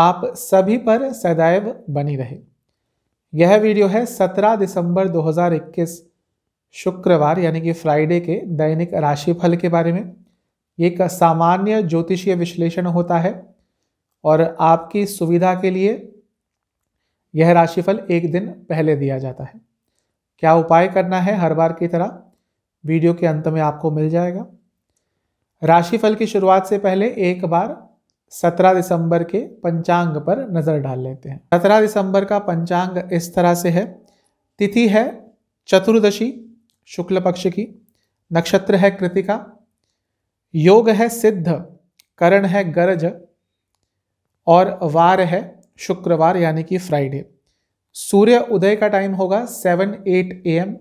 आप सभी पर सदैव बनी रहे यह वीडियो है 17 दिसंबर 2021 शुक्रवार यानी कि फ्राइडे के दैनिक राशिफल के बारे में एक सामान्य ज्योतिषीय विश्लेषण होता है और आपकी सुविधा के लिए यह राशिफल एक दिन पहले दिया जाता है क्या उपाय करना है हर बार की तरह वीडियो के अंत में आपको मिल जाएगा राशिफल की शुरुआत से पहले एक बार 17 दिसंबर के पंचांग पर नज़र डाल लेते हैं 17 दिसंबर का पंचांग इस तरह से है तिथि है चतुर्दशी शुक्ल पक्ष की नक्षत्र है कृतिका योग है सिद्ध करण है गरज और वार है शुक्रवार यानी कि फ्राइडे सूर्य उदय का टाइम होगा सेवन एट ए एम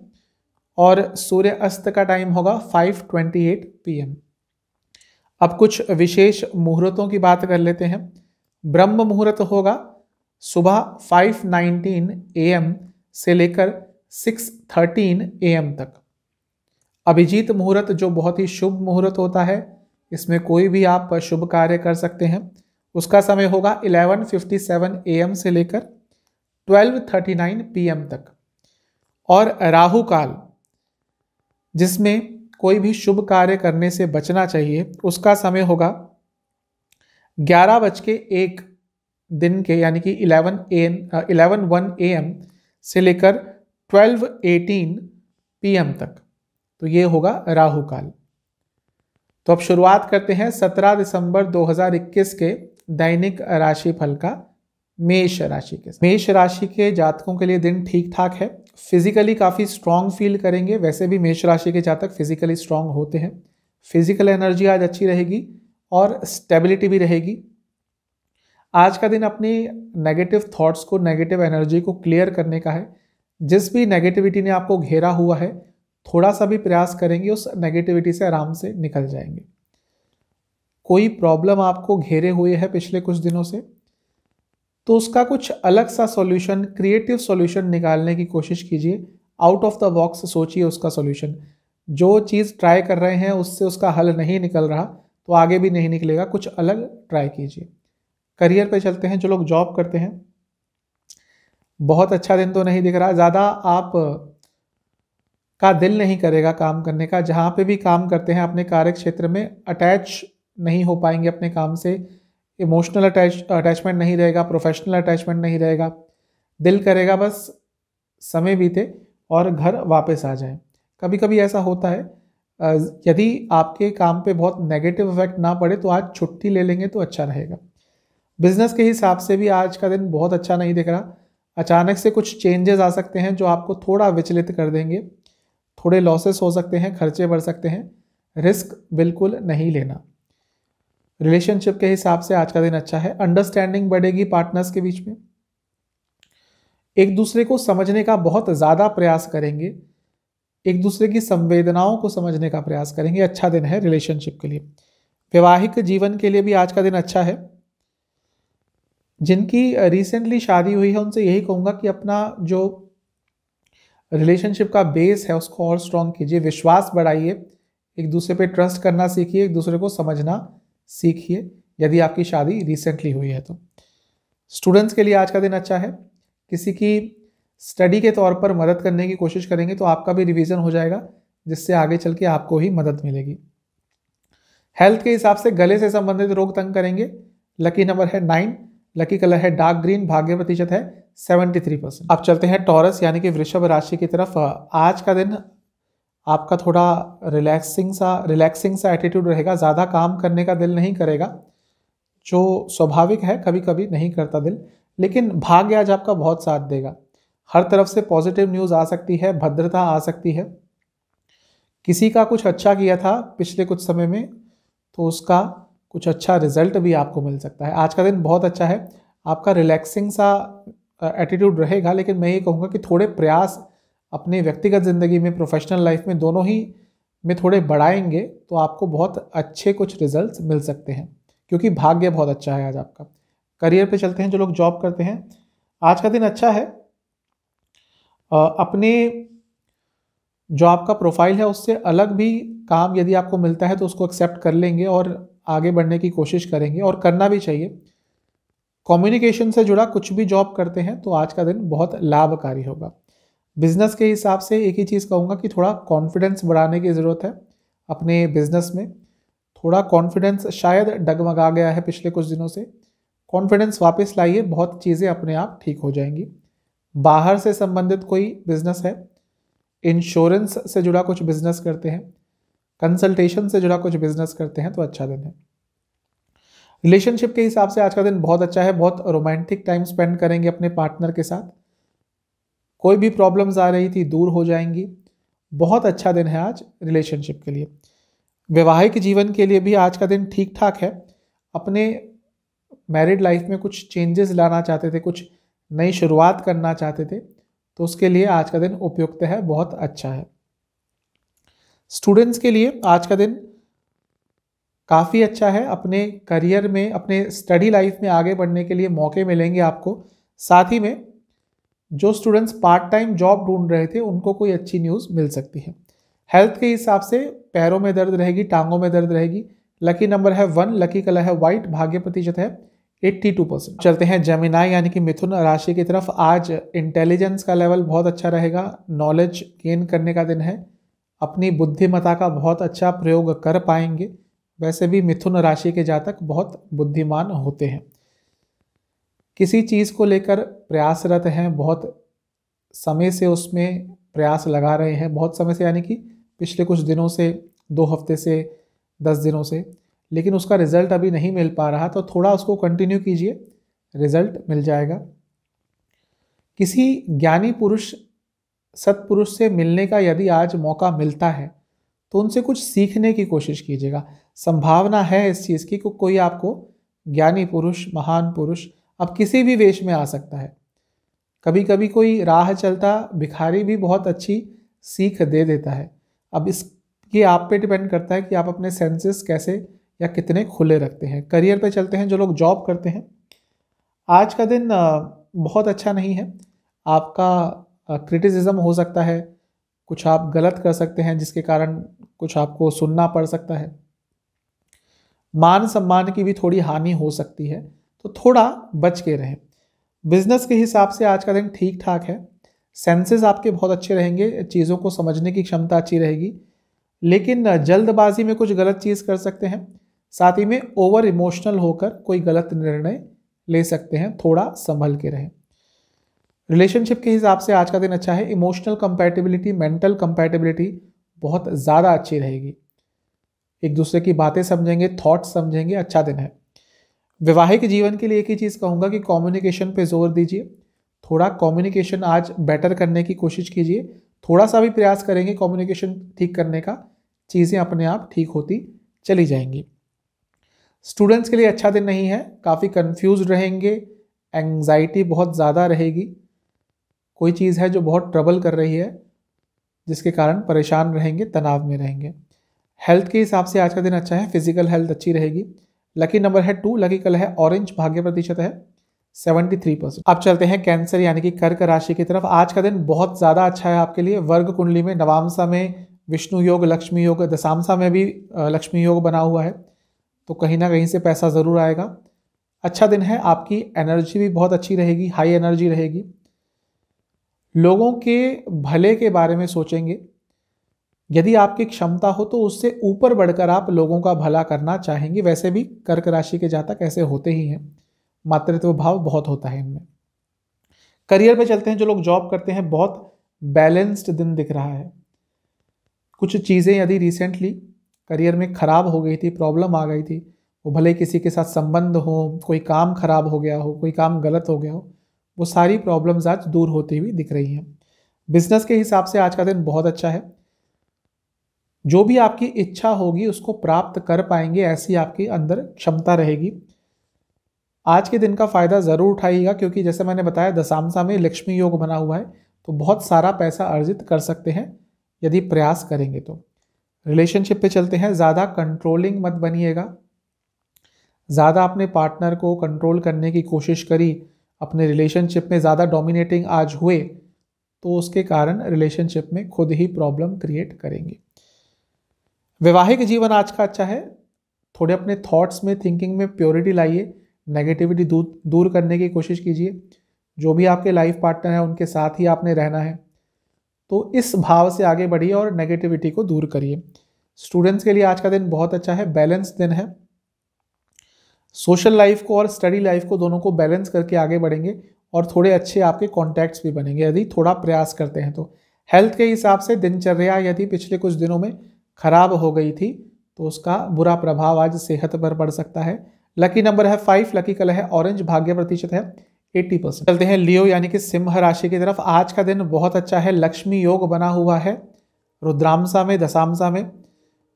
और सूर्य अस्त का टाइम होगा five twenty eight P M अब कुछ विशेष मुहूर्तों की बात कर लेते हैं ब्रह्म मुहूर्त होगा सुबह 5:19 एम से लेकर 6:13 एम तक अभिजीत मुहूर्त जो बहुत ही शुभ मुहूर्त होता है इसमें कोई भी आप शुभ कार्य कर सकते हैं उसका समय होगा 11:57 एम से लेकर 12:39 एम तक और राहु काल जिसमें कोई भी शुभ कार्य करने से बचना चाहिए उसका समय होगा ग्यारह बज के एक दिन के यानी कि eleven A N eleven one A M से लेकर ट्वेल्व एटीन पी एम तक तो ये होगा राहु काल तो अब शुरुआत करते हैं सत्रह दिसंबर 2021 के दैनिक राशिफल का मेष राशि के मेष राशि के जातकों के लिए दिन ठीक ठाक है फिजिकली काफ़ी स्ट्रांग फील करेंगे वैसे भी मेष राशि के जातक फिजिकली स्ट्रॉन्ग होते हैं फिजिकल एनर्जी आज अच्छी रहेगी और स्टेबिलिटी भी रहेगी आज का दिन अपनी नेगेटिव थॉट्स को नेगेटिव एनर्जी को क्लियर करने का है जिस भी नेगेटिविटी ने आपको घेरा हुआ है थोड़ा सा भी प्रयास करेंगे उस नेगेटिविटी से आराम से निकल जाएंगे कोई प्रॉब्लम आपको घेरे हुए है पिछले कुछ दिनों से तो उसका कुछ अलग सा सॉल्यूशन क्रिएटिव सॉल्यूशन निकालने की कोशिश कीजिए आउट ऑफ द बॉक्स सोचिए उसका सॉल्यूशन जो चीज़ ट्राई कर रहे हैं उससे उसका हल नहीं निकल रहा तो आगे भी नहीं निकलेगा कुछ अलग ट्राई कीजिए करियर पे चलते हैं जो लोग जॉब करते हैं बहुत अच्छा दिन तो नहीं दिख रहा ज़्यादा आप का दिल नहीं करेगा काम करने का जहाँ पे भी काम करते हैं अपने कार्य क्षेत्र में अटैच नहीं हो पाएंगे अपने काम से इमोशनल अटैच अटैचमेंट नहीं रहेगा प्रोफेशनल अटैचमेंट नहीं रहेगा दिल करेगा बस समय बीते और घर वापस आ जाए कभी कभी ऐसा होता है यदि आपके काम पे बहुत नेगेटिव इफेक्ट ना पड़े तो आज छुट्टी ले लेंगे तो अच्छा रहेगा बिजनेस के हिसाब से भी आज का दिन बहुत अच्छा नहीं दिख रहा अचानक से कुछ चेंजेस आ सकते हैं जो आपको थोड़ा विचलित कर देंगे थोड़े लॉसेस हो सकते हैं खर्चे बढ़ सकते हैं रिस्क बिल्कुल नहीं लेना रिलेशनशिप के हिसाब से आज का दिन अच्छा है अंडरस्टैंडिंग बढ़ेगी पार्टनर्स के बीच में एक दूसरे को समझने का बहुत ज़्यादा प्रयास करेंगे एक दूसरे की संवेदनाओं को समझने का प्रयास करेंगे अच्छा दिन है रिलेशनशिप के लिए वैवाहिक जीवन के लिए भी आज का दिन अच्छा है जिनकी रिसेंटली शादी हुई है उनसे यही कहूँगा कि अपना जो रिलेशनशिप का बेस है उसको और स्ट्रॉन्ग कीजिए विश्वास बढ़ाइए एक दूसरे पे ट्रस्ट करना सीखिए एक दूसरे को समझना सीखिए यदि आपकी शादी रिसेंटली हुई है तो स्टूडेंट्स के लिए आज का दिन अच्छा है किसी की स्टडी के तौर पर मदद करने की कोशिश करेंगे तो आपका भी रिवीजन हो जाएगा जिससे आगे चल के आपको ही मदद मिलेगी हेल्थ के हिसाब से गले से संबंधित रोग तंग करेंगे लकी नंबर है नाइन लकी कलर है डार्क ग्रीन भाग्य प्रतिशत है सेवेंटी थ्री परसेंट अब चलते हैं टॉरस यानी कि वृषभ राशि की तरफ आज का दिन आपका थोड़ा रिलैक्सिंग सा रिलैक्सिंग सा एटीट्यूड रहेगा ज़्यादा काम करने का दिल नहीं करेगा जो स्वाभाविक है कभी कभी नहीं करता दिल लेकिन भाग्य आज आपका बहुत साथ देगा हर तरफ से पॉजिटिव न्यूज़ आ सकती है भद्रता आ सकती है किसी का कुछ अच्छा किया था पिछले कुछ समय में तो उसका कुछ अच्छा रिजल्ट भी आपको मिल सकता है आज का दिन बहुत अच्छा है आपका रिलैक्सिंग सा एटीट्यूड रहेगा लेकिन मैं ये कहूँगा कि थोड़े प्रयास अपने व्यक्तिगत ज़िंदगी में प्रोफेशनल लाइफ में दोनों ही में थोड़े बढ़ाएंगे तो आपको बहुत अच्छे कुछ रिजल्ट्स मिल सकते हैं क्योंकि भाग्य बहुत अच्छा है आज आपका करियर पे चलते हैं जो लोग जॉब करते हैं आज का दिन अच्छा है अपने जो आपका प्रोफाइल है उससे अलग भी काम यदि आपको मिलता है तो उसको एक्सेप्ट कर लेंगे और आगे बढ़ने की कोशिश करेंगे और करना भी चाहिए कम्युनिकेशन से जुड़ा कुछ भी जॉब करते हैं तो आज का दिन बहुत लाभकारी होगा बिज़नेस के हिसाब से एक ही चीज़ कहूँगा कि थोड़ा कॉन्फिडेंस बढ़ाने की ज़रूरत है अपने बिज़नेस में थोड़ा कॉन्फिडेंस शायद डगमगा गया है पिछले कुछ दिनों से कॉन्फिडेंस वापस लाइए बहुत चीज़ें अपने आप ठीक हो जाएंगी बाहर से संबंधित कोई बिज़नेस है इंश्योरेंस से जुड़ा कुछ बिज़नेस करते हैं कंसल्टेशन से जुड़ा कुछ बिज़नेस करते हैं तो अच्छा दिन है रिलेशनशिप के हिसाब से आज का दिन बहुत अच्छा है बहुत रोमांटिक टाइम स्पेंड करेंगे अपने पार्टनर के साथ कोई भी प्रॉब्लम्स आ रही थी दूर हो जाएंगी बहुत अच्छा दिन है आज रिलेशनशिप के लिए वैवाहिक जीवन के लिए भी आज का दिन ठीक ठाक है अपने मैरिड लाइफ में कुछ चेंजेस लाना चाहते थे कुछ नई शुरुआत करना चाहते थे तो उसके लिए आज का दिन उपयुक्त है बहुत अच्छा है स्टूडेंट्स के लिए आज का दिन काफ़ी अच्छा है अपने करियर में अपने स्टडी लाइफ में आगे बढ़ने के लिए मौके मिलेंगे आपको साथ ही में जो स्टूडेंट्स पार्ट टाइम जॉब ढूंढ रहे थे उनको कोई अच्छी न्यूज़ मिल सकती है हेल्थ के हिसाब से पैरों में दर्द रहेगी टांगों में दर्द रहेगी लकी नंबर है वन लकी कलर है व्हाइट भाग्य प्रतिशत है 82 परसेंट चलते हैं जमीना यानी कि मिथुन राशि की तरफ आज इंटेलिजेंस का लेवल बहुत अच्छा रहेगा नॉलेज गेन करने का दिन है अपनी बुद्धिमता का बहुत अच्छा प्रयोग कर पाएंगे वैसे भी मिथुन राशि के जातक बहुत बुद्धिमान होते हैं किसी चीज़ को लेकर प्रयासरत हैं बहुत समय से उसमें प्रयास लगा रहे हैं बहुत समय से यानी कि पिछले कुछ दिनों से दो हफ्ते से दस दिनों से लेकिन उसका रिज़ल्ट अभी नहीं मिल पा रहा तो थोड़ा उसको कंटिन्यू कीजिए रिज़ल्ट मिल जाएगा किसी ज्ञानी पुरुष सत्पुरुष से मिलने का यदि आज मौका मिलता है तो उनसे कुछ सीखने की कोशिश कीजिएगा संभावना है इस चीज़ की को कोई आपको ज्ञानी पुरुष महान पुरुष अब किसी भी वेश में आ सकता है कभी कभी कोई राह चलता भिखारी भी बहुत अच्छी सीख दे देता है अब इस ये आप पे डिपेंड करता है कि आप अपने सेंसेस कैसे या कितने खुले रखते हैं करियर पे चलते हैं जो लोग जॉब करते हैं आज का दिन बहुत अच्छा नहीं है आपका क्रिटिसिज्म हो सकता है कुछ आप गलत कर सकते हैं जिसके कारण कुछ आपको सुनना पड़ सकता है मान सम्मान की भी थोड़ी हानि हो सकती है तो थोड़ा बच के रहें बिजनेस के हिसाब से आज का दिन ठीक ठाक है सेंसेस आपके बहुत अच्छे रहेंगे चीज़ों को समझने की क्षमता अच्छी रहेगी लेकिन जल्दबाजी में कुछ गलत चीज़ कर सकते हैं साथ ही में ओवर इमोशनल होकर कोई गलत निर्णय ले सकते हैं थोड़ा संभल के रहें रिलेशनशिप के हिसाब से आज का दिन अच्छा है इमोशनल कंपैटिबिलिटी मेंटल कंपैटिबिलिटी बहुत ज़्यादा अच्छी रहेगी एक दूसरे की बातें समझेंगे थॉट्स समझेंगे अच्छा दिन है वैवाहिक जीवन के लिए एक ही चीज़ कहूँगा कि कम्युनिकेशन पे जोर दीजिए थोड़ा कम्युनिकेशन आज बेटर करने की कोशिश कीजिए थोड़ा सा भी प्रयास करेंगे कम्युनिकेशन ठीक करने का चीज़ें अपने आप ठीक होती चली जाएंगी स्टूडेंट्स के लिए अच्छा दिन नहीं है काफ़ी कन्फ्यूज़ रहेंगे एंग्जाइटी बहुत ज़्यादा रहेगी कोई चीज़ है जो बहुत ट्रबल कर रही है जिसके कारण परेशान रहेंगे तनाव में रहेंगे हेल्थ के हिसाब से आज का दिन अच्छा है फिजिकल हेल्थ अच्छी रहेगी लकी नंबर है टू लकी कलर है ऑरेंज भाग्य प्रतिशत है 73 परसेंट अब चलते हैं कैंसर यानी कि कर्क राशि की तरफ आज का दिन बहुत ज़्यादा अच्छा है आपके लिए वर्ग कुंडली में नवामसा में विष्णु योग लक्ष्मी योग दशामसा में भी लक्ष्मी योग बना हुआ है तो कहीं ना कहीं से पैसा ज़रूर आएगा अच्छा दिन है आपकी एनर्जी भी बहुत अच्छी रहेगी हाई एनर्जी रहेगी लोगों के भले के बारे में सोचेंगे यदि आपकी क्षमता हो तो उससे ऊपर बढ़कर आप लोगों का भला करना चाहेंगे वैसे भी कर्क राशि के जातक ऐसे होते ही हैं मातृत्व भाव बहुत होता है इनमें करियर पे चलते हैं जो लोग जॉब करते हैं बहुत बैलेंस्ड दिन दिख रहा है कुछ चीज़ें यदि रिसेंटली करियर में ख़राब हो गई थी प्रॉब्लम आ गई थी वो भले किसी के साथ संबंध हो कोई काम खराब हो गया हो कोई काम गलत हो गया हो वो सारी प्रॉब्लम्स आज दूर होती हुई दिख रही हैं बिजनेस के हिसाब से आज का दिन बहुत अच्छा है जो भी आपकी इच्छा होगी उसको प्राप्त कर पाएंगे ऐसी आपके अंदर क्षमता रहेगी आज के दिन का फ़ायदा ज़रूर उठाइएगा क्योंकि जैसे मैंने बताया दशामसा में लक्ष्मी योग बना हुआ है तो बहुत सारा पैसा अर्जित कर सकते हैं यदि प्रयास करेंगे तो रिलेशनशिप पे चलते हैं ज़्यादा कंट्रोलिंग मत बनिएगा ज़्यादा अपने पार्टनर को कंट्रोल करने की कोशिश करी अपने रिलेशनशिप में ज़्यादा डोमिनेटिंग आज हुए तो उसके कारण रिलेशनशिप में खुद ही प्रॉब्लम क्रिएट करेंगे वैवाहिक जीवन आज का अच्छा है थोड़े अपने थॉट्स में थिंकिंग में प्योरिटी लाइए नेगेटिविटी दूर दूर करने की कोशिश कीजिए जो भी आपके लाइफ पार्टनर हैं उनके साथ ही आपने रहना है तो इस भाव से आगे बढ़िए और नेगेटिविटी को दूर करिए स्टूडेंट्स के लिए आज का दिन बहुत अच्छा है बैलेंस दिन है सोशल लाइफ को और स्टडी लाइफ को दोनों को बैलेंस करके आगे बढ़ेंगे और थोड़े अच्छे आपके कॉन्टैक्ट्स भी बनेंगे यदि थोड़ा प्रयास करते हैं तो हेल्थ के हिसाब से दिनचर्या यदि पिछले कुछ दिनों में खराब हो गई थी तो उसका बुरा प्रभाव आज सेहत पर पड़ सकता है लकी नंबर है फाइव लकी कलर है ऑरेंज भाग्य प्रतिशत है एट्टी परसेंट चलते हैं लियो यानी कि सिंह राशि की तरफ आज का दिन बहुत अच्छा है लक्ष्मी योग बना हुआ है रुद्रामसा में दशामसा में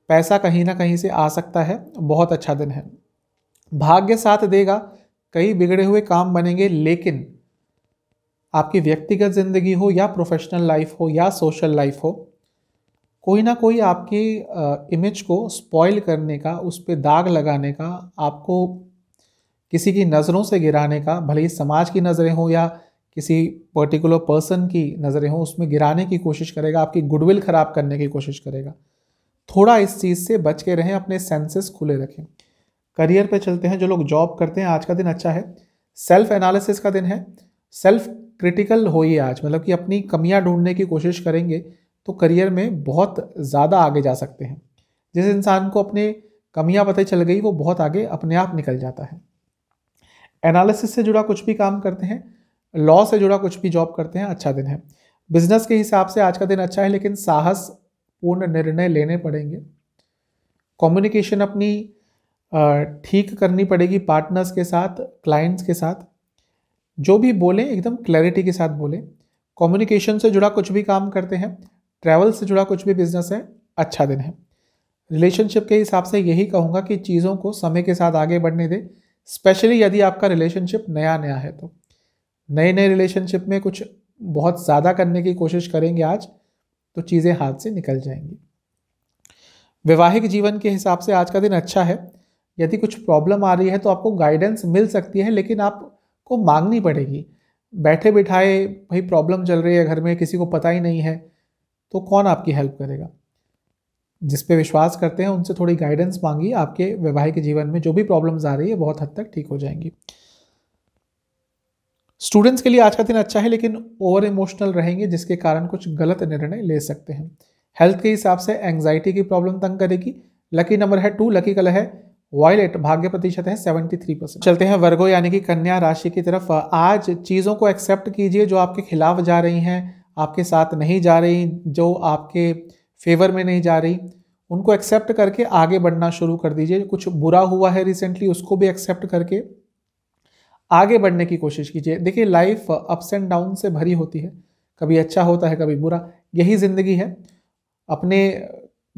पैसा कहीं ना कहीं से आ सकता है बहुत अच्छा दिन है भाग्य साथ देगा कई बिगड़े हुए काम बनेंगे लेकिन आपकी व्यक्तिगत जिंदगी हो या प्रोफेशनल लाइफ हो या सोशल लाइफ हो कोई ना कोई आपके इमेज को स्पॉइल करने का उस पर दाग लगाने का आपको किसी की नज़रों से गिराने का भले ही समाज की नज़रें हों या किसी पर्टिकुलर पर्सन की नज़रें हों उसमें गिराने की कोशिश करेगा आपकी गुडविल ख़राब करने की कोशिश करेगा थोड़ा इस चीज़ से बच के रहें अपने सेंसेस खुले रखें करियर पे चलते हैं जो लोग जॉब करते हैं आज का दिन अच्छा है सेल्फ एनालिसिस का दिन है सेल्फ क्रिटिकल होइए आज मतलब कि अपनी कमियां ढूंढने की कोशिश करेंगे तो करियर में बहुत ज़्यादा आगे जा सकते हैं जिस इंसान को अपने कमियां पता चल गई वो बहुत आगे अपने आप निकल जाता है एनालिसिस से जुड़ा कुछ भी काम करते हैं लॉ से जुड़ा कुछ भी जॉब करते हैं अच्छा दिन है बिजनेस के हिसाब से आज का दिन अच्छा है लेकिन साहस पूर्ण निर्णय लेने पड़ेंगे कम्युनिकेशन अपनी ठीक करनी पड़ेगी पार्टनर्स के साथ क्लाइंट्स के साथ जो भी बोलें एकदम क्लैरिटी के साथ बोलें कम्युनिकेशन से जुड़ा कुछ भी काम करते हैं ट्रैवल से जुड़ा कुछ भी बिजनेस है अच्छा दिन है रिलेशनशिप के हिसाब से यही कहूँगा कि चीज़ों को समय के साथ आगे बढ़ने दें स्पेशली यदि आपका रिलेशनशिप नया नया है तो नए नए रिलेशनशिप में कुछ बहुत ज़्यादा करने की कोशिश करेंगे आज तो चीज़ें हाथ से निकल जाएंगी वैवाहिक जीवन के हिसाब से आज का दिन अच्छा है यदि कुछ प्रॉब्लम आ रही है तो आपको गाइडेंस मिल सकती है लेकिन आपको मांगनी पड़ेगी बैठे बिठाए भाई प्रॉब्लम चल रही है घर में किसी को पता ही नहीं है तो कौन आपकी हेल्प करेगा जिस पे विश्वास करते हैं उनसे थोड़ी गाइडेंस मांगी आपके वैवाहिक जीवन में जो भी प्रॉब्लम्स आ रही है बहुत हद तक ठीक हो जाएंगी स्टूडेंट्स के लिए आज का दिन अच्छा है लेकिन ओवर इमोशनल रहेंगे जिसके कारण कुछ गलत निर्णय ले सकते हैं हेल्थ के हिसाब से एंग्जाइटी की प्रॉब्लम तंग करेगी लकी नंबर है टू लकी कलर है वॉयलेट भाग्य प्रतिशत है सेवेंटी थ्री परसेंट चलते हैं वर्गो यानी कि कन्या राशि की तरफ आज चीज़ों को एक्सेप्ट कीजिए जो आपके खिलाफ जा रही हैं आपके साथ नहीं जा रही जो आपके फेवर में नहीं जा रही उनको एक्सेप्ट करके आगे बढ़ना शुरू कर दीजिए कुछ बुरा हुआ है रिसेंटली उसको भी एक्सेप्ट करके आगे बढ़ने की कोशिश कीजिए देखिए लाइफ अप्स एंड डाउन से भरी होती है कभी अच्छा होता है कभी बुरा यही ज़िंदगी है अपने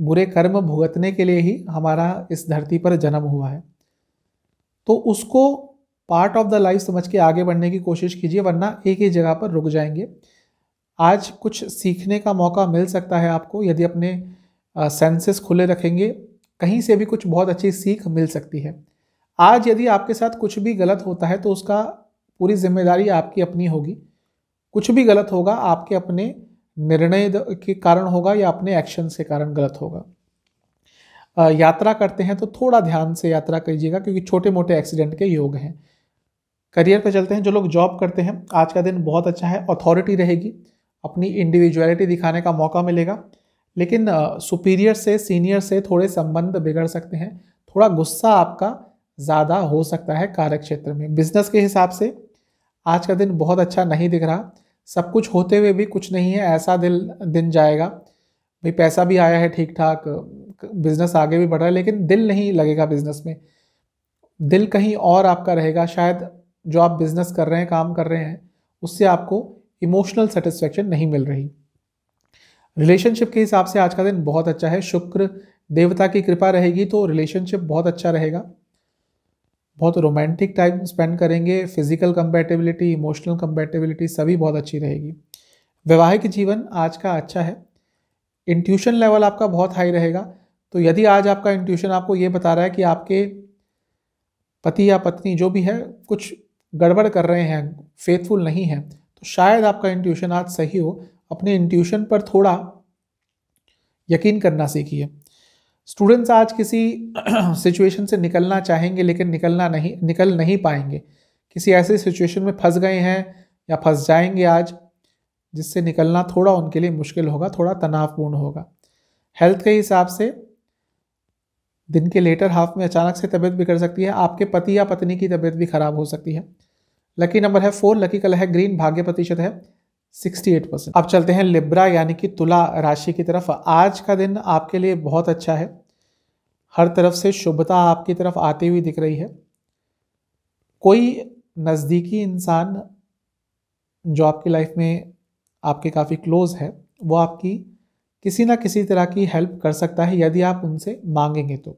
बुरे कर्म भुगतने के लिए ही हमारा इस धरती पर जन्म हुआ है तो उसको पार्ट ऑफ द लाइफ समझ के आगे बढ़ने की कोशिश कीजिए वरना एक ही जगह पर रुक जाएंगे आज कुछ सीखने का मौका मिल सकता है आपको यदि अपने सेंसेस खुले रखेंगे कहीं से भी कुछ बहुत अच्छी सीख मिल सकती है आज यदि आपके साथ कुछ भी गलत होता है तो उसका पूरी जिम्मेदारी आपकी अपनी होगी कुछ भी गलत होगा आपके अपने निर्णय के कारण होगा या अपने एक्शन के कारण गलत होगा यात्रा करते हैं तो थोड़ा ध्यान से यात्रा कीजिएगा क्योंकि छोटे मोटे एक्सीडेंट के योग हैं करियर पर चलते हैं जो लोग जॉब करते हैं आज का दिन बहुत अच्छा है अथॉरिटी रहेगी अपनी इंडिविजुअलिटी दिखाने का मौका मिलेगा लेकिन सुपीरियर से सीनियर से थोड़े संबंध बिगड़ सकते हैं थोड़ा गुस्सा आपका ज़्यादा हो सकता है कार्य क्षेत्र में बिजनेस के हिसाब से आज का दिन बहुत अच्छा नहीं दिख रहा सब कुछ होते हुए भी कुछ नहीं है ऐसा दिल दिन जाएगा भाई पैसा भी आया है ठीक ठाक बिजनेस आगे भी बढ़ रहा है लेकिन दिल नहीं लगेगा बिजनेस में दिल कहीं और आपका रहेगा शायद जो आप बिजनेस कर रहे हैं काम कर रहे हैं उससे आपको इमोशनल सेटिस्फैक्शन नहीं मिल रही रिलेशनशिप के हिसाब से आज का दिन बहुत अच्छा है शुक्र देवता की कृपा रहेगी तो रिलेशनशिप बहुत अच्छा रहेगा बहुत रोमांटिक टाइम स्पेंड करेंगे फिजिकल कंपेटेबिलिटी इमोशनल कंपेटेबिलिटी सभी बहुत अच्छी रहेगी वैवाहिक जीवन आज का अच्छा है इंट्यूशन लेवल आपका बहुत हाई रहेगा तो यदि आज आपका इंट्यूशन आपको ये बता रहा है कि आपके पति या पत्नी जो भी है कुछ गड़बड़ कर रहे हैं फेथफुल नहीं है तो शायद आपका इंट्यूशन आज सही हो अपने इंट्यूशन पर थोड़ा यकीन करना सीखिए स्टूडेंट्स आज किसी सिचुएशन से निकलना चाहेंगे लेकिन निकलना नहीं निकल नहीं पाएंगे किसी ऐसे सिचुएशन में फंस गए हैं या फंस जाएंगे आज जिससे निकलना थोड़ा उनके लिए मुश्किल होगा थोड़ा तनावपूर्ण होगा हेल्थ के हिसाब से दिन के लेटर हाफ में अचानक से तबीयत बिगड़ सकती है आपके पति या पत्नी की तबीयत भी खराब हो सकती है लकी नंबर है फोर लकी कलर है ग्रीन भाग्य प्रतिशत है 68 परसेंट अब चलते हैं लिब्रा यानी कि तुला राशि की तरफ आज का दिन आपके लिए बहुत अच्छा है हर तरफ से शुभता आपकी तरफ आती हुई दिख रही है कोई नज़दीकी इंसान जो आपकी लाइफ में आपके काफ़ी क्लोज है वो आपकी किसी ना किसी तरह की हेल्प कर सकता है यदि आप उनसे मांगेंगे तो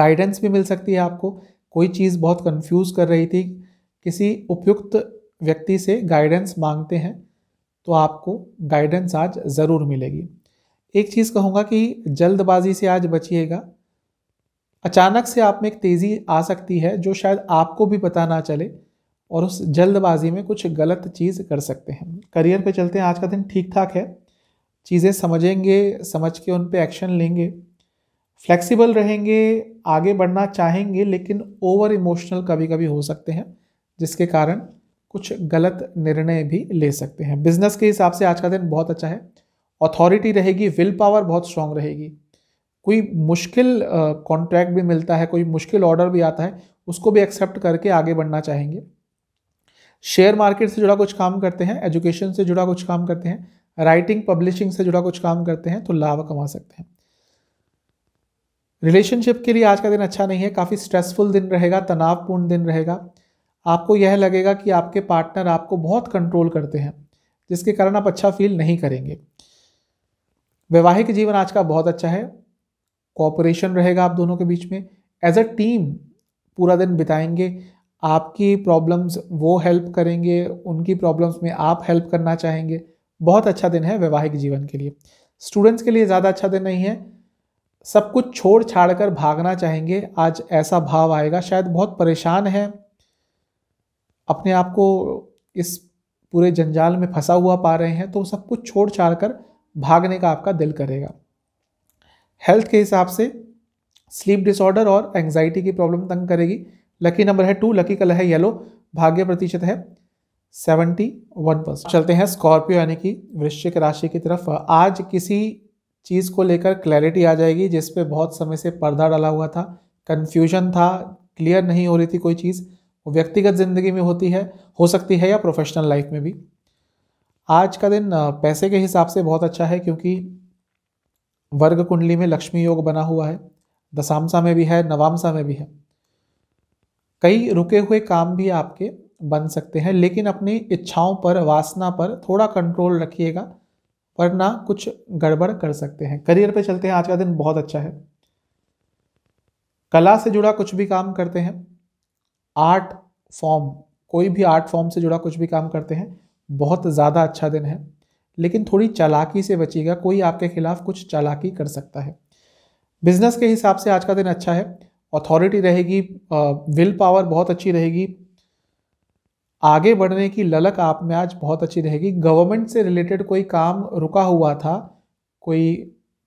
गाइडेंस भी मिल सकती है आपको कोई चीज़ बहुत कंफ्यूज कर रही थी किसी उपयुक्त व्यक्ति से गाइडेंस मांगते हैं तो आपको गाइडेंस आज ज़रूर मिलेगी एक चीज़ कहूँगा कि जल्दबाजी से आज बचिएगा अचानक से आप में एक तेज़ी आ सकती है जो शायद आपको भी पता ना चले और उस जल्दबाजी में कुछ गलत चीज़ कर सकते हैं करियर पे चलते हैं आज का दिन ठीक ठाक है चीज़ें समझेंगे समझ के उन पर एक्शन लेंगे फ्लेक्सिबल रहेंगे आगे बढ़ना चाहेंगे लेकिन ओवर इमोशनल कभी कभी हो सकते हैं जिसके कारण कुछ गलत निर्णय भी ले सकते हैं बिजनेस के हिसाब से आज का दिन बहुत अच्छा है अथॉरिटी रहेगी विल पावर बहुत स्ट्रांग रहेगी कोई मुश्किल कॉन्ट्रैक्ट भी मिलता है कोई मुश्किल ऑर्डर भी आता है उसको भी एक्सेप्ट करके आगे बढ़ना चाहेंगे शेयर मार्केट से जुड़ा कुछ काम करते हैं एजुकेशन से जुड़ा कुछ काम करते हैं राइटिंग पब्लिशिंग से जुड़ा कुछ काम करते हैं तो लाभ कमा सकते हैं रिलेशनशिप के लिए आज का दिन अच्छा नहीं है काफ़ी स्ट्रेसफुल दिन रहेगा तनावपूर्ण दिन रहेगा आपको यह लगेगा कि आपके पार्टनर आपको बहुत कंट्रोल करते हैं जिसके कारण आप अच्छा फील नहीं करेंगे वैवाहिक जीवन आज का बहुत अच्छा है कॉपरेशन रहेगा आप दोनों के बीच में एज अ टीम पूरा दिन बिताएंगे आपकी प्रॉब्लम्स वो हेल्प करेंगे उनकी प्रॉब्लम्स में आप हेल्प करना चाहेंगे बहुत अच्छा दिन है वैवाहिक जीवन के लिए स्टूडेंट्स के लिए ज़्यादा अच्छा दिन नहीं है सब कुछ छोड़ छाड़ कर भागना चाहेंगे आज ऐसा भाव आएगा शायद बहुत परेशान है अपने आप को इस पूरे जंजाल में फंसा हुआ पा रहे हैं तो सब कुछ छोड़ छाड़ कर भागने का आपका दिल करेगा हेल्थ के हिसाब से स्लीप डिसऑर्डर और एंग्जाइटी की प्रॉब्लम तंग करेगी लकी नंबर है टू लकी कलर है येलो भाग्य प्रतिशत है सेवेंटी वन परसेंट चलते हैं स्कॉर्पियो यानी कि वृश्चिक राशि की तरफ आज किसी चीज़ को लेकर क्लैरिटी आ जाएगी जिस पे बहुत समय से पर्दा डाला हुआ था कन्फ्यूजन था क्लियर नहीं हो रही थी कोई चीज़ वो व्यक्तिगत ज़िंदगी में होती है हो सकती है या प्रोफेशनल लाइफ में भी आज का दिन पैसे के हिसाब से बहुत अच्छा है क्योंकि वर्ग कुंडली में लक्ष्मी योग बना हुआ है दशामसा में भी है नवामसा में भी है कई रुके हुए काम भी आपके बन सकते हैं लेकिन अपनी इच्छाओं पर वासना पर थोड़ा कंट्रोल रखिएगा वरना कुछ गड़बड़ कर सकते हैं करियर पे चलते हैं आज का दिन बहुत अच्छा है कला से जुड़ा कुछ भी काम करते हैं आर्ट फॉर्म कोई भी आर्ट फॉर्म से जुड़ा कुछ भी काम करते हैं बहुत ज़्यादा अच्छा दिन है लेकिन थोड़ी चालाकी से बचिएगा कोई आपके खिलाफ कुछ चालाकी कर सकता है बिजनेस के हिसाब से आज का दिन अच्छा है अथॉरिटी रहेगी विल पावर बहुत अच्छी रहेगी आगे बढ़ने की ललक आप में आज बहुत अच्छी रहेगी गवर्नमेंट से रिलेटेड कोई काम रुका हुआ था कोई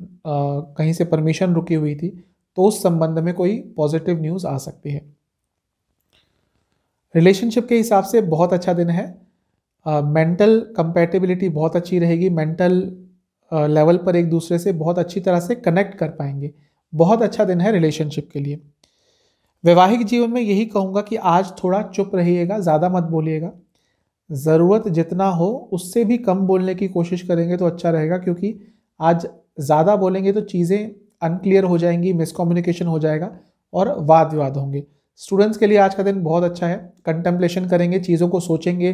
आ, कहीं से परमिशन रुकी हुई थी तो उस संबंध में कोई पॉजिटिव न्यूज़ आ सकती है रिलेशनशिप के हिसाब से बहुत अच्छा दिन है मेंटल uh, कंपेटेबिलिटी बहुत अच्छी रहेगी मेंटल लेवल पर एक दूसरे से बहुत अच्छी तरह से कनेक्ट कर पाएंगे बहुत अच्छा दिन है रिलेशनशिप के लिए वैवाहिक जीवन में यही कहूँगा कि आज थोड़ा चुप रहिएगा ज़्यादा मत बोलिएगा ज़रूरत जितना हो उससे भी कम बोलने की कोशिश करेंगे तो अच्छा रहेगा क्योंकि आज ज़्यादा बोलेंगे तो चीज़ें अनक्लियर हो जाएंगी मिसकम्युनिकेशन हो जाएगा और वाद विवाद होंगे स्टूडेंट्स के लिए आज का दिन बहुत अच्छा है कंटेम्पलेशन करेंगे चीज़ों को सोचेंगे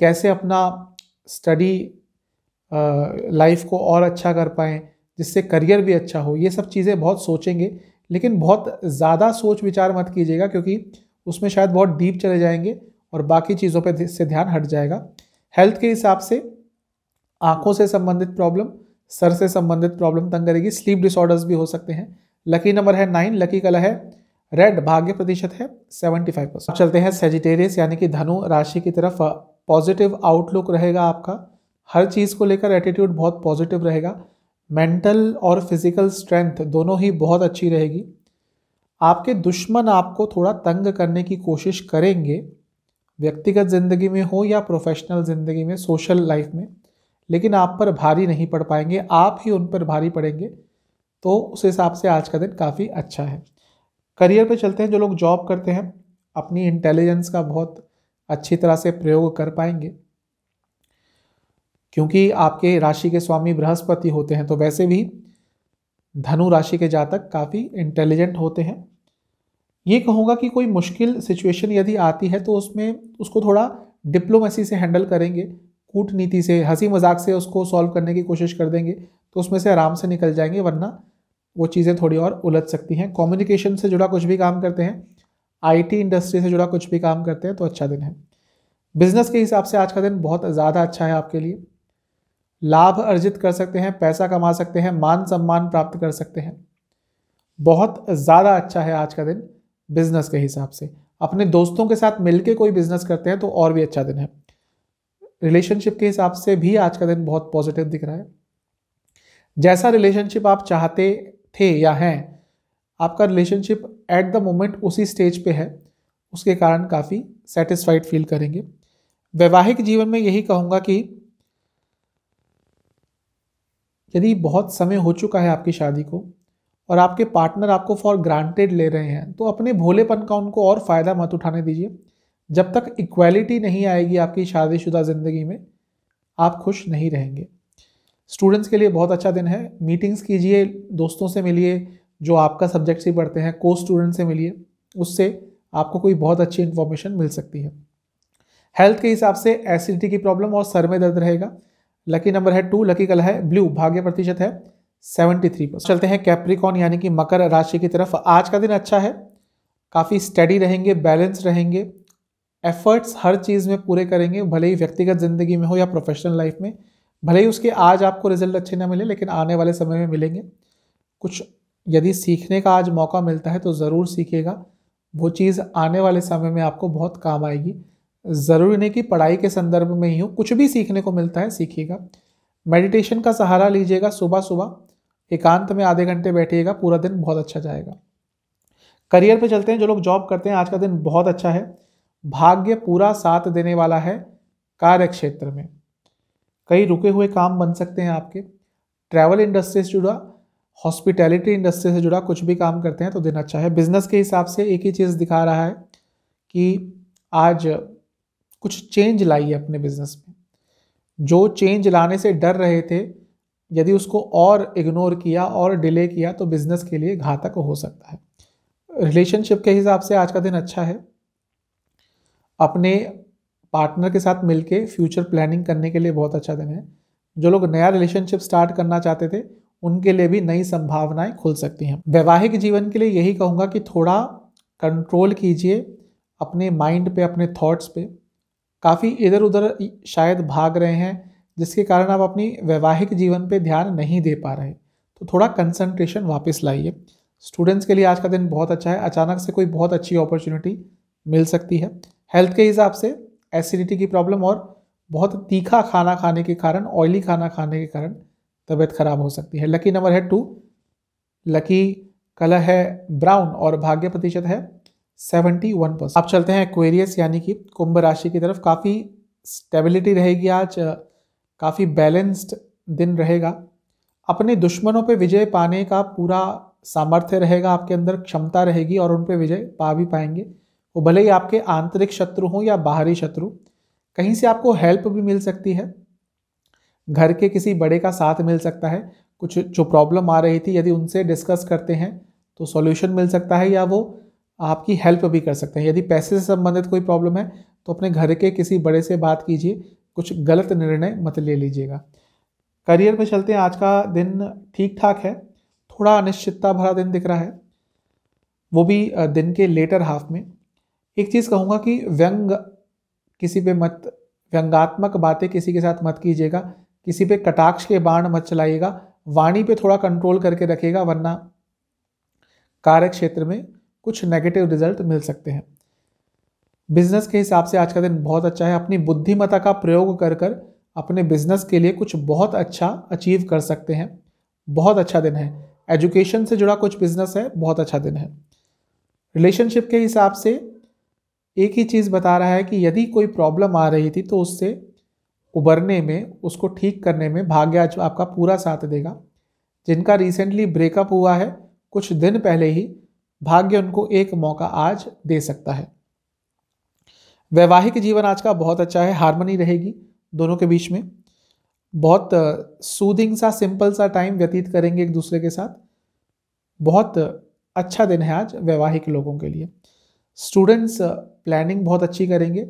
कैसे अपना स्टडी लाइफ को और अच्छा कर पाएँ जिससे करियर भी अच्छा हो ये सब चीज़ें बहुत सोचेंगे लेकिन बहुत ज़्यादा सोच विचार मत कीजिएगा क्योंकि उसमें शायद बहुत डीप चले जाएंगे और बाकी चीज़ों पर से ध्यान हट जाएगा हेल्थ के हिसाब से आँखों से संबंधित प्रॉब्लम सर से संबंधित प्रॉब्लम तंग करेगी स्लीप डिसऑर्डर्स भी हो सकते हैं लकी नंबर है नाइन लकी कलर है रेड भाग्य प्रतिशत है 75 परसेंट चलते हैं सेजिटेरियस यानी कि धनु राशि की तरफ पॉजिटिव आउटलुक रहेगा आपका हर चीज़ को लेकर एटीट्यूड बहुत पॉजिटिव रहेगा मेंटल और फिजिकल स्ट्रेंथ दोनों ही बहुत अच्छी रहेगी आपके दुश्मन आपको थोड़ा तंग करने की कोशिश करेंगे व्यक्तिगत ज़िंदगी में हो या प्रोफेशनल ज़िंदगी में सोशल लाइफ में लेकिन आप पर भारी नहीं पड़ पाएंगे आप ही उन पर भारी पड़ेंगे तो उस हिसाब से आज का दिन काफ़ी अच्छा है करियर पे चलते हैं जो लोग जॉब करते हैं अपनी इंटेलिजेंस का बहुत अच्छी तरह से प्रयोग कर पाएंगे क्योंकि आपके राशि के स्वामी बृहस्पति होते हैं तो वैसे भी धनु राशि के जातक काफ़ी इंटेलिजेंट होते हैं ये कहूँगा कि कोई मुश्किल सिचुएशन यदि आती है तो उसमें उसको थोड़ा डिप्लोमेसी से हैंडल करेंगे कूटनीति से हंसी मजाक से उसको सॉल्व करने की कोशिश कर देंगे तो उसमें से आराम से निकल जाएंगे वरना वो चीज़ें थोड़ी और उलझ सकती हैं कम्युनिकेशन से जुड़ा कुछ भी काम करते हैं आईटी इंडस्ट्री से जुड़ा कुछ भी काम करते हैं तो अच्छा दिन है बिजनेस के हिसाब से आज का दिन बहुत ज़्यादा अच्छा है आपके लिए लाभ अर्जित कर सकते हैं पैसा कमा सकते हैं मान सम्मान प्राप्त कर सकते हैं बहुत ज़्यादा अच्छा है आज का दिन बिजनेस के हिसाब से अपने दोस्तों के साथ मिलकर कोई बिजनेस करते हैं तो और भी अच्छा दिन है रिलेशनशिप के हिसाब से भी आज का दिन बहुत पॉजिटिव दिख रहा है जैसा रिलेशनशिप आप चाहते थे या हैं आपका रिलेशनशिप एट द मोमेंट उसी स्टेज पे है उसके कारण काफ़ी सेटिस्फाइड फील करेंगे वैवाहिक जीवन में यही कहूँगा कि यदि बहुत समय हो चुका है आपकी शादी को और आपके पार्टनर आपको फॉर ग्रांटेड ले रहे हैं तो अपने भोलेपन का उनको और फ़ायदा मत उठाने दीजिए जब तक इक्वालिटी नहीं आएगी आपकी शादीशुदा ज़िंदगी में आप खुश नहीं रहेंगे स्टूडेंट्स के लिए बहुत अच्छा दिन है मीटिंग्स कीजिए दोस्तों से मिलिए जो आपका सब्जेक्ट से पढ़ते हैं को स्टूडेंट से मिलिए उससे आपको कोई बहुत अच्छी इन्फॉर्मेशन मिल सकती है हेल्थ के हिसाब से एसिडिटी की प्रॉब्लम और सर में दर्द रहेगा लकी नंबर है टू लकी कलर है ब्लू भाग्य प्रतिशत है सेवेंटी थ्री पर चलते हैं कैप्रिकॉन यानी कि मकर राशि की तरफ आज का दिन अच्छा है काफ़ी स्टडी रहेंगे बैलेंस रहेंगे एफर्ट्स हर चीज़ में पूरे करेंगे भले ही व्यक्तिगत ज़िंदगी में हो या प्रोफेशनल लाइफ में भले ही उसके आज आपको रिजल्ट अच्छे ना मिले लेकिन आने वाले समय में मिलेंगे कुछ यदि सीखने का आज मौका मिलता है तो ज़रूर सीखेगा वो चीज़ आने वाले समय में आपको बहुत काम आएगी ज़रूरी नहीं कि पढ़ाई के संदर्भ में ही हो कुछ भी सीखने को मिलता है सीखिएगा मेडिटेशन का सहारा लीजिएगा सुबह सुबह एकांत में आधे घंटे बैठिएगा पूरा दिन बहुत अच्छा जाएगा करियर पे चलते हैं जो लोग जॉब करते हैं आज का दिन बहुत अच्छा है भाग्य पूरा साथ देने वाला है कार्य क्षेत्र में कई रुके हुए काम बन सकते हैं आपके ट्रैवल इंडस्ट्री से जुड़ा हॉस्पिटैलिटी इंडस्ट्री से जुड़ा कुछ भी काम करते हैं तो दिन अच्छा है बिजनेस के हिसाब से एक ही चीज़ दिखा रहा है कि आज कुछ चेंज लाइए अपने बिजनेस में जो चेंज लाने से डर रहे थे यदि उसको और इग्नोर किया और डिले किया तो बिजनेस के लिए घातक हो सकता है रिलेशनशिप के हिसाब से आज का दिन अच्छा है अपने पार्टनर के साथ मिलके फ्यूचर प्लानिंग करने के लिए बहुत अच्छा दिन है जो लोग नया रिलेशनशिप स्टार्ट करना चाहते थे उनके लिए भी नई संभावनाएं खुल सकती हैं वैवाहिक जीवन के लिए यही कहूँगा कि थोड़ा कंट्रोल कीजिए अपने माइंड पे अपने थॉट्स पे काफ़ी इधर उधर शायद भाग रहे हैं जिसके कारण आप अपनी वैवाहिक जीवन पे ध्यान नहीं दे पा रहे तो थोड़ा कंसंट्रेशन वापस लाइए स्टूडेंट्स के लिए आज का दिन बहुत अच्छा है अचानक से कोई बहुत अच्छी अपॉर्चुनिटी मिल सकती है हेल्थ के हिसाब से एसिडिटी की प्रॉब्लम और बहुत तीखा खाना खाने के कारण ऑयली खाना खाने के कारण तबीयत खराब हो सकती है लकी नंबर है टू लकी कलर है ब्राउन और भाग्य प्रतिशत है सेवेंटी वन परसेंट आप चलते हैं एक्वेरियस यानी कि कुंभ राशि की तरफ काफ़ी स्टेबिलिटी रहेगी आज काफ़ी बैलेंस्ड दिन रहेगा अपने दुश्मनों पर विजय पाने का पूरा सामर्थ्य रहेगा आपके अंदर क्षमता रहेगी और उन पर विजय पा भी पाएंगे वो भले ही आपके आंतरिक शत्रु हों या बाहरी शत्रु कहीं से आपको हेल्प भी मिल सकती है घर के किसी बड़े का साथ मिल सकता है कुछ जो प्रॉब्लम आ रही थी यदि उनसे डिस्कस करते हैं तो सॉल्यूशन मिल सकता है या वो आपकी हेल्प भी कर सकते हैं यदि पैसे से संबंधित कोई प्रॉब्लम है तो अपने घर के किसी बड़े से बात कीजिए कुछ गलत निर्णय मत ले लीजिएगा करियर पे चलते हैं आज का दिन ठीक ठाक है थोड़ा अनिश्चितता भरा दिन दिख रहा है वो भी दिन के लेटर हाफ में एक चीज़ कहूँगा कि व्यंग किसी पे मत व्यंगात्मक बातें किसी के साथ मत कीजिएगा किसी पे कटाक्ष के बाण मत चलाइएगा वाणी पे थोड़ा कंट्रोल करके रखेगा वरना कार्य क्षेत्र में कुछ नेगेटिव रिजल्ट मिल सकते हैं बिजनेस के हिसाब से आज का दिन बहुत अच्छा है अपनी बुद्धिमता का प्रयोग कर कर अपने बिजनेस के लिए कुछ बहुत अच्छा अचीव कर सकते हैं बहुत अच्छा दिन है एजुकेशन से जुड़ा कुछ बिजनेस है बहुत अच्छा दिन है रिलेशनशिप के हिसाब से एक ही चीज़ बता रहा है कि यदि कोई प्रॉब्लम आ रही थी तो उससे उबरने में उसको ठीक करने में भाग्य आपका पूरा साथ देगा जिनका रिसेंटली ब्रेकअप हुआ है कुछ दिन पहले ही भाग्य उनको एक मौका आज दे सकता है वैवाहिक जीवन आज का बहुत अच्छा है हारमोनी रहेगी दोनों के बीच में बहुत सूदिंग सा सिंपल सा टाइम व्यतीत करेंगे एक दूसरे के साथ बहुत अच्छा दिन है आज वैवाहिक लोगों के लिए स्टूडेंट्स प्लानिंग बहुत अच्छी करेंगे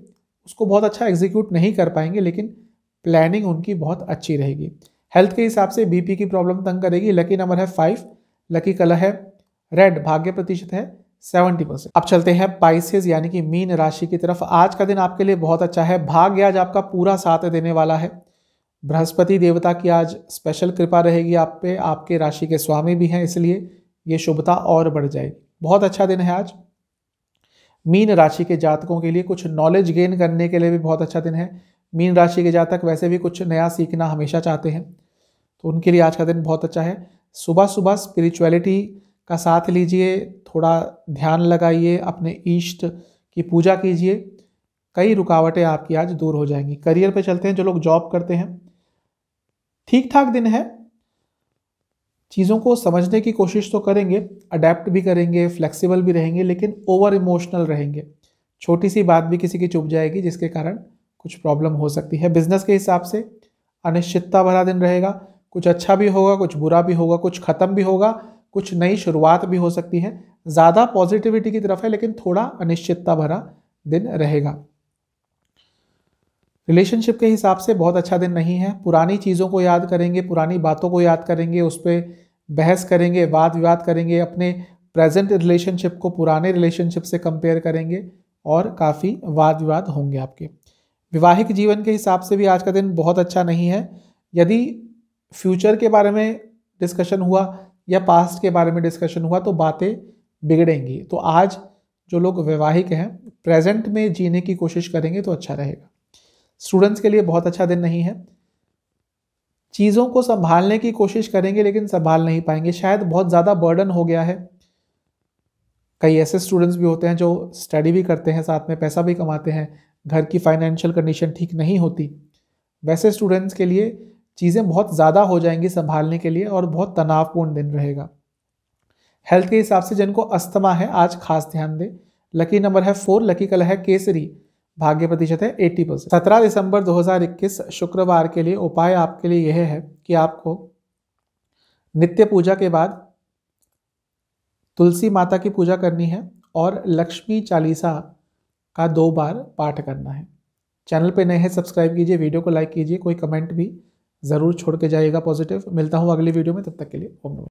उसको बहुत अच्छा एग्जीक्यूट नहीं कर पाएंगे लेकिन प्लानिंग उनकी बहुत अच्छी रहेगी हेल्थ के हिसाब से बीपी की प्रॉब्लम तंग करेगी लकी नंबर है फाइव लकी कलर है रेड भाग्य प्रतिशत है सेवेंटी परसेंट अब चलते हैं पाइसेस यानी कि मीन राशि की तरफ आज का दिन आपके लिए बहुत अच्छा है भाग्य आज आपका पूरा साथ देने वाला है बृहस्पति देवता की आज स्पेशल कृपा रहेगी आप पे आपके राशि के स्वामी भी हैं इसलिए ये शुभता और बढ़ जाएगी बहुत अच्छा दिन है आज मीन राशि के जातकों के लिए कुछ नॉलेज गेन करने के लिए भी बहुत अच्छा दिन है मीन राशि के जातक वैसे भी कुछ नया सीखना हमेशा चाहते हैं तो उनके लिए आज का दिन बहुत अच्छा है सुबह सुबह स्पिरिचुअलिटी का साथ लीजिए थोड़ा ध्यान लगाइए अपने ईष्ट की पूजा कीजिए कई रुकावटें आपकी आज दूर हो जाएंगी करियर पे चलते हैं जो लोग जॉब करते हैं ठीक ठाक दिन है चीज़ों को समझने की कोशिश तो करेंगे अडेप्ट भी करेंगे फ्लेक्सिबल भी रहेंगे लेकिन ओवर इमोशनल रहेंगे छोटी सी बात भी किसी की चुप जाएगी जिसके कारण कुछ प्रॉब्लम हो सकती है बिजनेस के हिसाब से अनिश्चितता भरा दिन रहेगा कुछ अच्छा भी होगा कुछ बुरा भी होगा कुछ ख़त्म भी होगा कुछ नई शुरुआत भी हो सकती है ज़्यादा पॉजिटिविटी की तरफ है लेकिन थोड़ा अनिश्चितता भरा दिन रहेगा रिलेशनशिप के हिसाब से बहुत अच्छा दिन नहीं है पुरानी चीज़ों को याद करेंगे पुरानी बातों को याद करेंगे उस पर बहस करेंगे वाद विवाद करेंगे अपने प्रेजेंट रिलेशनशिप को पुराने रिलेशनशिप से कंपेयर करेंगे और काफ़ी वाद विवाद होंगे आपके विवाहिक जीवन के हिसाब से भी आज का दिन बहुत अच्छा नहीं है यदि फ्यूचर के बारे में डिस्कशन हुआ या पास्ट के बारे में डिस्कशन हुआ तो बातें बिगड़ेंगी तो आज जो लोग वैवाहिक हैं प्रेजेंट में जीने की कोशिश करेंगे तो अच्छा रहेगा स्टूडेंट्स के लिए बहुत अच्छा दिन नहीं है चीज़ों को संभालने की कोशिश करेंगे लेकिन संभाल नहीं पाएंगे शायद बहुत ज़्यादा बर्डन हो गया है कई ऐसे स्टूडेंट्स भी होते हैं जो स्टडी भी करते हैं साथ में पैसा भी कमाते हैं घर की फाइनेंशियल कंडीशन ठीक नहीं होती वैसे स्टूडेंट्स के लिए चीज़ें बहुत ज़्यादा हो जाएंगी संभालने के लिए और बहुत तनावपूर्ण दिन रहेगा हेल्थ के हिसाब से जिनको अस्थमा है आज खास ध्यान दें लकी नंबर है फोर लकी कलर है केसरी भाग्य प्रतिशत है एट्टी परसेंट सत्रह दिसंबर 2021 शुक्रवार के लिए उपाय आपके लिए यह है कि आपको नित्य पूजा के बाद तुलसी माता की पूजा करनी है और लक्ष्मी चालीसा का दो बार पाठ करना है चैनल पे नए हैं सब्सक्राइब कीजिए वीडियो को लाइक कीजिए कोई कमेंट भी ज़रूर छोड़ के जाइएगा पॉजिटिव मिलता हूँ अगली वीडियो में तब तक के लिए ओम